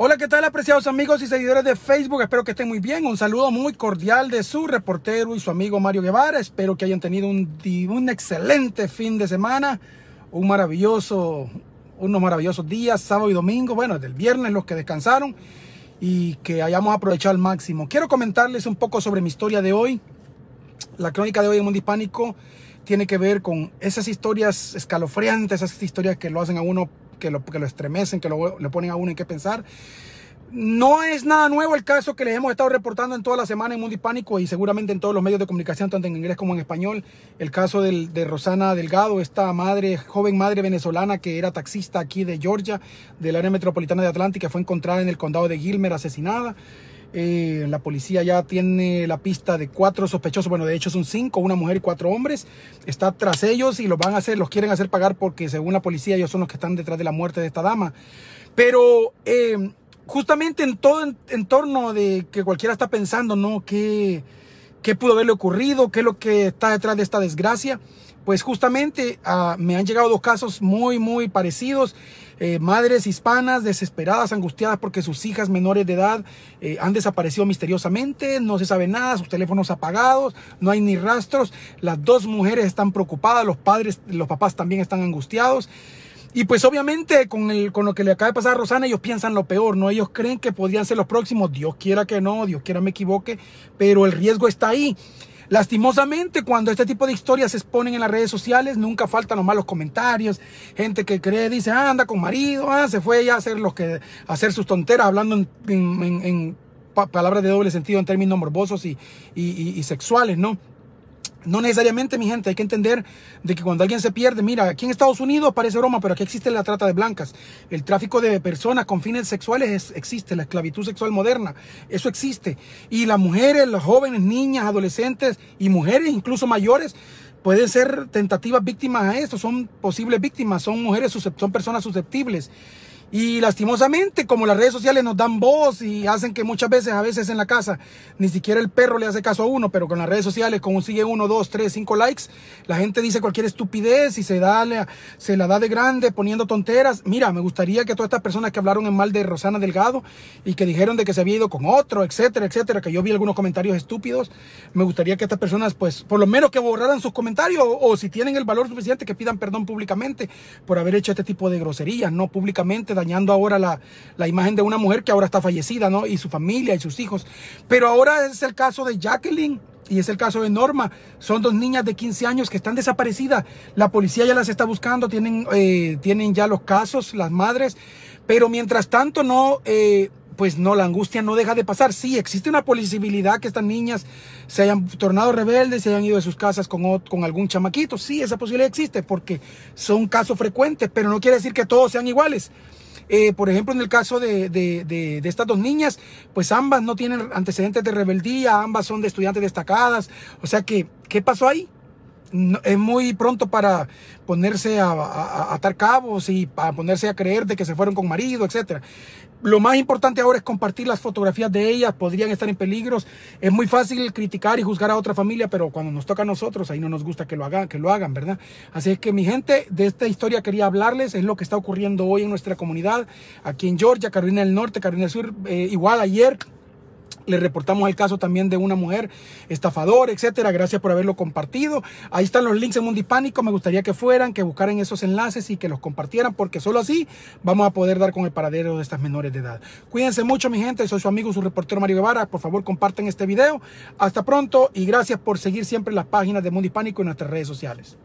Hola, ¿qué tal apreciados amigos y seguidores de Facebook? Espero que estén muy bien. Un saludo muy cordial de su reportero y su amigo Mario Guevara. Espero que hayan tenido un, un excelente fin de semana, un maravilloso, unos maravillosos días, sábado y domingo, bueno, del viernes los que descansaron y que hayamos aprovechado al máximo. Quiero comentarles un poco sobre mi historia de hoy. La crónica de hoy en Mundo Hispánico tiene que ver con esas historias escalofriantes, esas historias que lo hacen a uno que lo, estremecen, que lo, le ponen a uno en qué pensar. No es nada nuevo el caso que les hemos estado reportando en toda la semana en Mundo Hispánico y seguramente en todos los medios de comunicación, tanto en inglés como en español. El caso de Rosana Delgado, esta madre, joven madre venezolana que era taxista aquí de Georgia, del área metropolitana de Atlántica, fue encontrada en el condado de Gilmer asesinada. Eh, la policía ya tiene la pista de cuatro sospechosos. Bueno, de hecho son cinco, una mujer y cuatro hombres. Está tras ellos y los van a hacer, los quieren hacer pagar porque según la policía ellos son los que están detrás de la muerte de esta dama. Pero eh, justamente en todo en, torno de que cualquiera está pensando, ¿no? ¿Qué pudo haberle ocurrido? ¿Qué es lo que está detrás de esta desgracia? pues justamente ah, me han llegado dos casos muy, muy parecidos. Eh, madres hispanas desesperadas, angustiadas porque sus hijas menores de edad eh, han desaparecido misteriosamente, no se sabe nada, sus teléfonos apagados, no hay ni rastros. Las dos mujeres están preocupadas, los padres, los papás también están angustiados. Y pues obviamente con, con lo que le acaba de pasar a Rosana, ellos piensan lo peor, ¿no? Ellos creen que podrían ser los próximos, Dios quiera que no, Dios quiera me equivoque, pero el riesgo está ahí. Lastimosamente, cuando este tipo de historias se exponen en las redes sociales, nunca faltan los malos comentarios. Gente que cree, dice, ah, anda con marido, ah, se fue ya a hacer, los que, a hacer sus tonteras, hablando en, palabras de doble sentido, en términos morbosos y, y sexuales, ¿no? No necesariamente, mi gente, hay que entender de que cuando alguien se pierde, mira, aquí en Estados Unidos parece broma, pero aquí existe la trata de blancas, el tráfico de personas con fines sexuales existe, la esclavitud sexual moderna, eso existe. Y las mujeres, las jóvenes, niñas, adolescentes y mujeres, incluso mayores, pueden ser tentativas víctimas a esto, son posibles víctimas, son mujeres, son personas susceptibles. Y lastimosamente, como las redes sociales nos dan voz y hacen que muchas veces, a veces en la casa, ni siquiera el perro le hace caso a uno, pero con las redes sociales sigue uno, dos, tres, cinco likes, la gente dice cualquier estupidez y se, da, se la da de grande poniendo tonteras. Mira, me gustaría que todas estas personas que hablaron en mal de Rosana Delgado y que dijeron de que se había ido con otro, etcétera, etcétera, que yo vi algunos comentarios estúpidos, me gustaría que estas personas, pues, por lo menos que borraran sus comentarios o, o si tienen el valor suficiente, que pidan perdón públicamente por haber hecho este tipo de groserías, no públicamente dañando ahora la, la, imagen de una mujer que ahora está fallecida, ¿no? Y su familia y sus hijos. Pero ahora es el caso de Jacqueline y es el caso de Norma. Son dos niñas de 15 años que están desaparecidas. La policía ya las está buscando, tienen, eh, tienen ya los casos, las madres. Pero mientras tanto no... Eh, pues no, la angustia no deja de pasar. Sí, existe una posibilidad que estas niñas se hayan tornado rebeldes, se hayan ido de sus casas con, con algún chamaquito. Sí, esa posibilidad existe porque son casos frecuentes, pero no quiere decir que todos sean iguales. Eh, por ejemplo, en el caso de, de, de, de, estas dos niñas, pues ambas no tienen antecedentes de rebeldía, ambas son de estudiantes destacadas. O sea que, ¿qué pasó ahí? es muy pronto para ponerse a, atar cabos y para ponerse a creer de que se fueron con marido, etc. Lo más importante ahora es compartir las fotografías de ellas, podrían estar en peligros. Es muy fácil criticar y juzgar a otra familia, pero cuando nos toca a nosotros, ahí no nos gusta que lo hagan, que lo hagan, ¿verdad? Así es que mi gente, de esta historia quería hablarles, es lo que está ocurriendo hoy en nuestra comunidad, aquí en Georgia, Carolina del Norte, Carolina del Sur, eh, igual ayer le reportamos el caso también de una mujer estafadora, etcétera. Gracias por haberlo compartido. Ahí están los links en Mundipánico. Me gustaría que fueran, que buscaran esos enlaces y que los compartieran, porque solo así vamos a poder dar con el paradero de estas menores de edad. Cuídense mucho, mi gente. Soy su amigo, su reportero Mario Guevara. Por favor, compartan este video. Hasta pronto y gracias por seguir siempre las páginas de Mundipánico y en nuestras redes sociales.